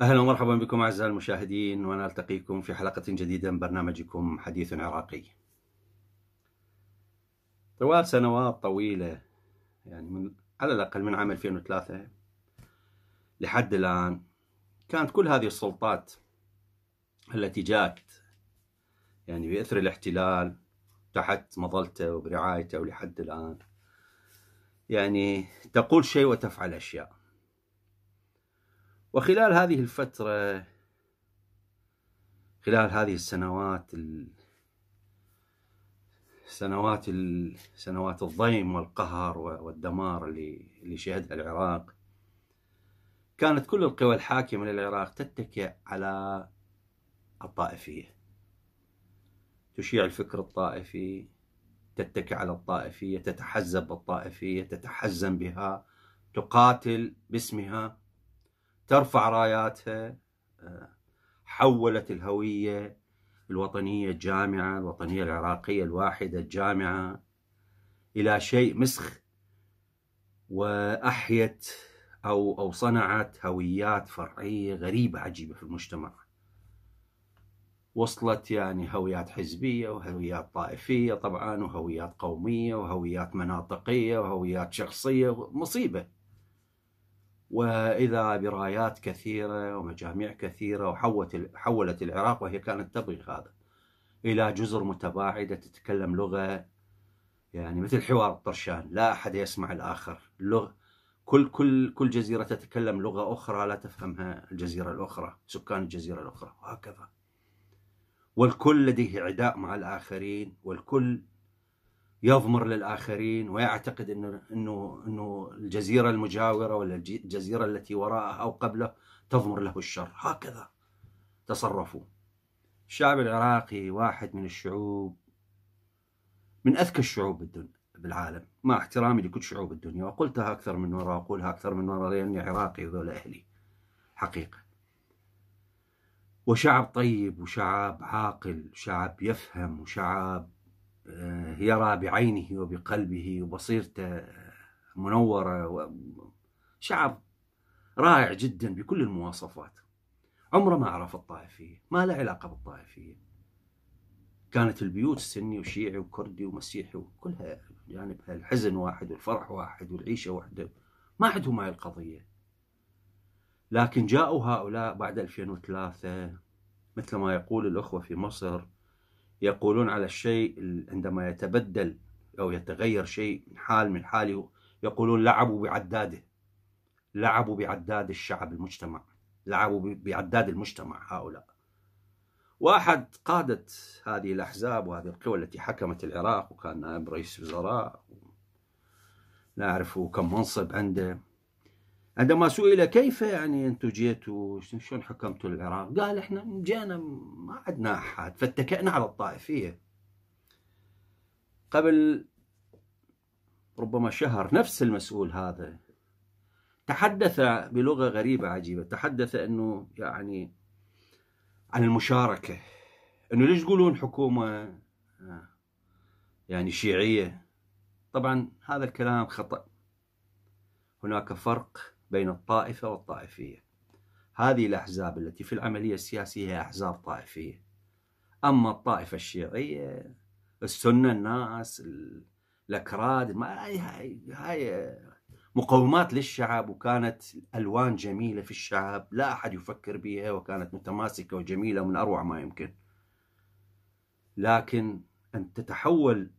اهلا ومرحبا بكم اعزائي المشاهدين وانا التقيكم في حلقه جديده من برنامجكم حديث عراقي. طوال سنوات طويله يعني من على الاقل من عام 2003 لحد الان كانت كل هذه السلطات التي جاءت يعني باثر الاحتلال تحت مظلته وبرعايته ولحد الان يعني تقول شيء وتفعل اشياء. وخلال هذه الفترة خلال هذه السنوات سنوات سنوات الضيم والقهر والدمار اللي اللي شهدها العراق كانت كل القوى الحاكمة للعراق تتكئ على الطائفية تشيع الفكر الطائفي تتكئ على الطائفية تتحزب بالطائفية تتحزن بها تقاتل باسمها ترفع راياتها آه، حولت الهوية الوطنية الجامعة الوطنية العراقية الواحدة الجامعة إلى شيء مسخ وأحيت أو أو صنعت هويات فرعية غريبة عجيبة في المجتمع وصلت يعني هويات حزبية وهويات طائفية طبعا وهويات قومية وهويات مناطقية وهويات شخصية مصيبة وإذا برايات كثيرة ومجاميع كثيرة وحولت حولت العراق وهي كانت تبغي هذا إلى جزر متباعدة تتكلم لغة يعني مثل حوار الطرشان لا أحد يسمع الآخر لغة كل كل كل جزيرة تتكلم لغة أخرى لا تفهمها الجزيرة الأخرى سكان الجزيرة الأخرى وهكذا والكل لديه عداء مع الآخرين والكل يضمر للاخرين ويعتقد انه انه انه الجزيره المجاوره ولا الجزيره التي وراءها او قبله تضمر له الشر، هكذا تصرفوا. الشعب العراقي واحد من الشعوب من اذكى الشعوب بالدنيا بالعالم، مع احترامي لكل شعوب الدنيا وقلتها اكثر من مره واقولها اكثر من مره لاني عراقي وذول اهلي حقيقه. وشعب طيب وشعب عاقل، شعب يفهم وشعب يرى آه، بعينه وبقلبه وبصيرته آه، منورة شعب رائع جدا بكل المواصفات عمره ما عرف الطائفية ما له علاقة بالطائفية كانت البيوت سني وشيعي وكردي ومسيحي وكلها جانبها الحزن واحد والفرح واحد والعيشة واحدة ما عندهم هاي القضية لكن جاءوا هؤلاء بعد 2003 مثل ما يقول الأخوة في مصر يقولون على الشيء عندما يتبدل أو يتغير شيء من حال من حاله يقولون لعبوا بعداده لعبوا بعداد الشعب المجتمع لعبوا بعداد المجتمع هؤلاء واحد قادة هذه الأحزاب وهذه القوى التي حكمت العراق وكان نائب رئيس وزراء لا أعرف كم منصب عنده عندما سئل كيف يعني انتم جيتوا شلون حكمتوا العراق؟ قال احنا جانا ما عندنا احد فاتكئنا على الطائفيه. قبل ربما شهر نفس المسؤول هذا تحدث بلغه غريبه عجيبه، تحدث انه يعني عن المشاركه انه ليش تقولون حكومه آه، يعني شيعيه؟ طبعا هذا الكلام خطأ. هناك فرق بين الطائفة والطائفية هذه الأحزاب التي في العملية السياسية هي أحزاب طائفية أما الطائفة الشيعية السنة الناس الأكراد هاي, هاي, هاي مقومات للشعب وكانت ألوان جميلة في الشعب لا أحد يفكر بها وكانت متماسكة وجميلة من أروع ما يمكن لكن أن تتحول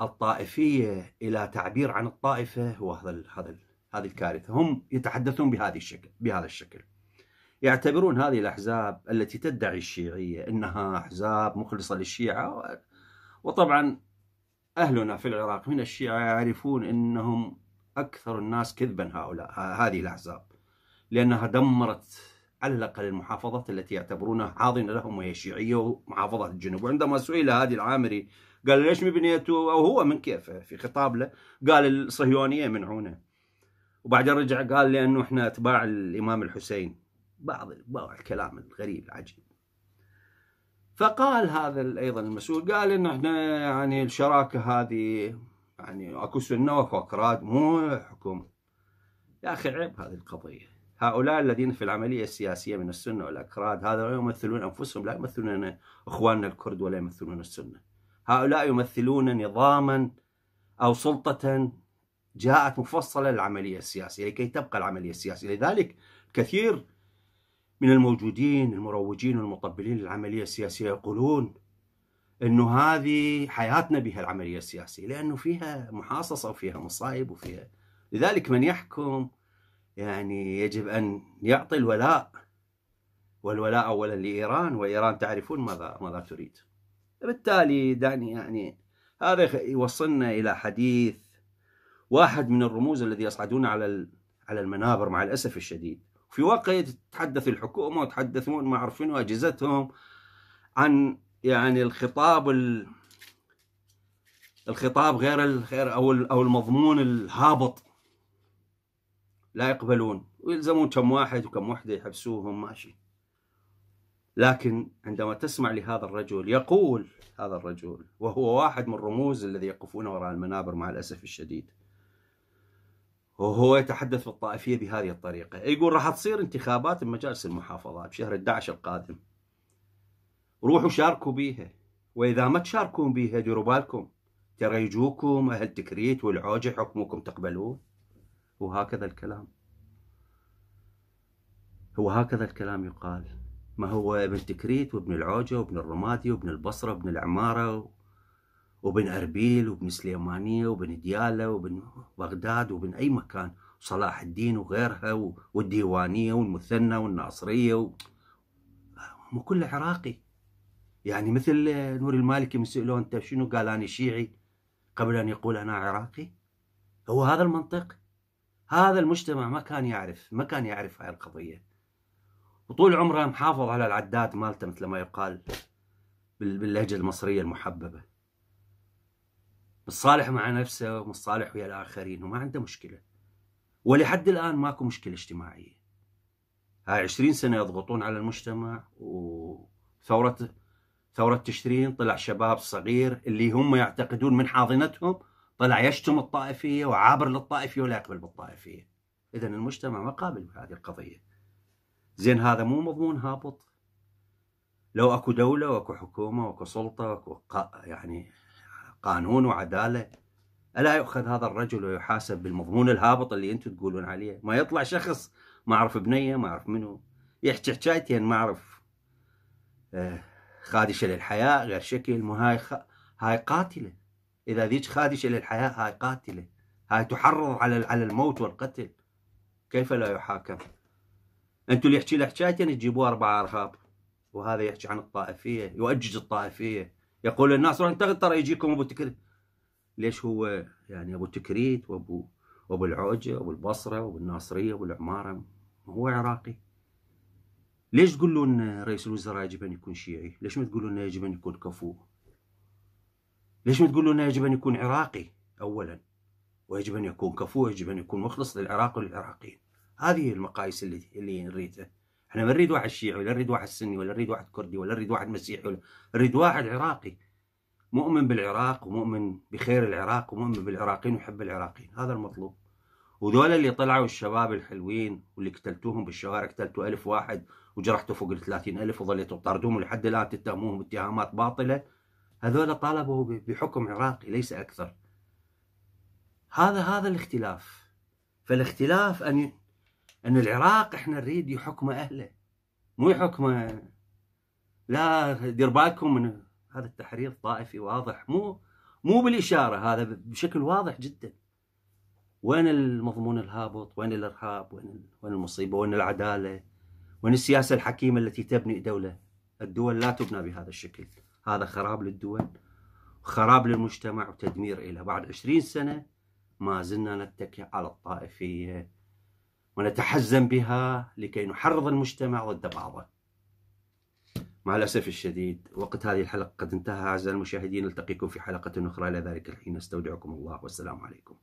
الطائفية إلى تعبير عن الطائفة هو هذا هذه الكارثة هم يتحدثون بهذه الشكل بهذا الشكل يعتبرون هذه الأحزاب التي تدعي الشيعية أنها أحزاب مخلصة للشيعة وطبعا أهلنا في العراق من الشيعة يعرفون أنهم أكثر الناس كذبا هؤلاء هذه الأحزاب لأنها دمرت على الأقل المحافظات التي يعتبرونها حاضنة لهم وهي شيعية ومحافظات الجنوب وعندما سئل هادي العامري قال ليش مبنيته أو هو من كيفه في خطاب له قال الصهيونية منعونه وبعدين رجع قال لي انه احنا اتباع الامام الحسين بعض بعض الكلام الغريب العجيب فقال هذا ايضا المسؤول قال انه احنا يعني الشراكه هذه يعني اكو سنه واكو اكراد مو حكم يا اخي عيب هذه القضيه هؤلاء الذين في العمليه السياسيه من السنه والاكراد هذا يمثلون انفسهم لا يمثلون اخواننا الكرد ولا يمثلون السنه هؤلاء يمثلون نظاما او سلطه جاءت مفصلة للعملية السياسية لكي يعني تبقى العملية السياسية لذلك كثير من الموجودين المروجين والمطبلين للعملية السياسية يقولون أنه هذه حياتنا بها العملية السياسية لأنه فيها محاصصة وفيها مصايب وفيها لذلك من يحكم يعني يجب أن يعطي الولاء والولاء أولا لإيران وإيران تعرفون ماذا ماذا تريد بالتالي دعني يعني هذا يوصلنا إلى حديث واحد من الرموز الذي يصعدون على على المنابر مع الأسف الشديد في واقع تتحدث الحكومة وتحدثون ما عارفين اجهزتهم عن يعني الخطاب ال... الخطاب غير الخير أو أو المضمون الهابط لا يقبلون ويلزمون كم واحد وكم وحدة يحبسوهم ماشي لكن عندما تسمع لهذا الرجل يقول هذا الرجل وهو واحد من الرموز الذي يقفون وراء المنابر مع الأسف الشديد وهو يتحدث في الطائفية بهذه الطريقة يقول راح تصير انتخابات بمجالس المحافظات بشهر 11 القادم روحوا شاركوا بيها وإذا ما تشاركون بيها ديروا بالكم ترى يجوكم أهل تكريت والعوجة حكمكم تقبلون وهكذا الكلام هو هكذا الكلام يقال ما هو ابن تكريت وابن العوجة وابن الرمادي وابن البصرة وابن العمارة وبن اربيل وبن سليمانيه وبن دياله وبن بغداد وبن اي مكان صلاح الدين وغيرها والديوانيه والمثنى والناصريه و... مو كل عراقي يعني مثل نور المالكي من انت شنو قال انا شيعي قبل ان يقول انا عراقي هو هذا المنطق هذا المجتمع ما كان يعرف ما كان يعرف هاي القضيه وطول عمره محافظ على العداد مالته مثل ما يقال باللهجه المصريه المحببه متصالح مع نفسه ومتصالح ويا الآخرين وما عنده مشكلة ولحد الآن ماكو مشكلة اجتماعية هاي 20 سنة يضغطون على المجتمع وثورة ثورة تشرين طلع شباب صغير اللي هم يعتقدون من حاضنتهم طلع يشتم الطائفية وعابر للطائفية ولا يقبل بالطائفية إذا المجتمع ما قابل بهذه القضية زين هذا مو مضمون هابط لو اكو دولة واكو حكومة واكو سلطة واكو يعني قانون وعدالة ألا يؤخذ هذا الرجل ويحاسب بالمضمون الهابط اللي أنتم تقولون عليه ما يطلع شخص ما أعرف بنية ما أعرف منو يحكي حكايتين يعني ما أعرف آه، خادشة للحياة غير شكل هاي خ... هاي قاتلة إذا ذيك خادشة للحياة هاي قاتلة هاي تحرض على على الموت والقتل كيف لا يحاكم أنتم اللي يحكي له حكايتين تجيبوه أربعة أرهاب وهذا يحكي عن الطائفية يؤجج الطائفية يقول الناس روح انتقد ترى يجيكم ابو تكريت ليش هو يعني ابو تكريت وابو وابو العوجه وابو البصره وابو الناصريه وابو العماره هو عراقي ليش تقولون رئيس الوزراء يجب ان يكون شيعي؟ ليش ما تقولون يجب ان يكون كفو؟ ليش ما تقولون يجب ان يكون عراقي اولا؟ ويجب ان يكون كفو، ويجب ان يكون مخلص للعراق وللعراقيين. هذه المقاييس اللي اللي نريدها. احنا ما نريد واحد شيعي ولا نريد واحد سني ولا نريد واحد كردي ولا نريد واحد مسيحي ولا نريد واحد عراقي مؤمن بالعراق ومؤمن بخير العراق ومؤمن بالعراقيين ويحب العراقيين هذا المطلوب وذولا اللي طلعوا الشباب الحلوين واللي قتلتوهم بالشوارع قتلتوا ألف واحد وجرحتوا فوق ال 30000 وظليتوا تطاردوهم لحد الآن تتهموهم اتهامات باطلة هذول طالبوا بحكم عراقي ليس أكثر هذا هذا الاختلاف فالاختلاف أن ان العراق احنا نريد يحكمه اهله مو يحكمه لا دير بالكم من هذا التحريض طائفي واضح مو مو بالاشاره هذا بشكل واضح جدا وين المضمون الهابط وين الارهاب وين وين المصيبه وين العداله وين السياسه الحكيمه التي تبني دوله الدول لا تبنى بهذا الشكل هذا خراب للدول خراب للمجتمع وتدمير إلى بعد 20 سنة ما زلنا نتكئ على الطائفية ونتحزن بها لكي نحرض المجتمع ضد بعضه مع الأسف الشديد وقت هذه الحلقة قد انتهى أعزائي المشاهدين نلتقيكم في حلقة أخرى إلى ذلك الحين استودعكم الله والسلام عليكم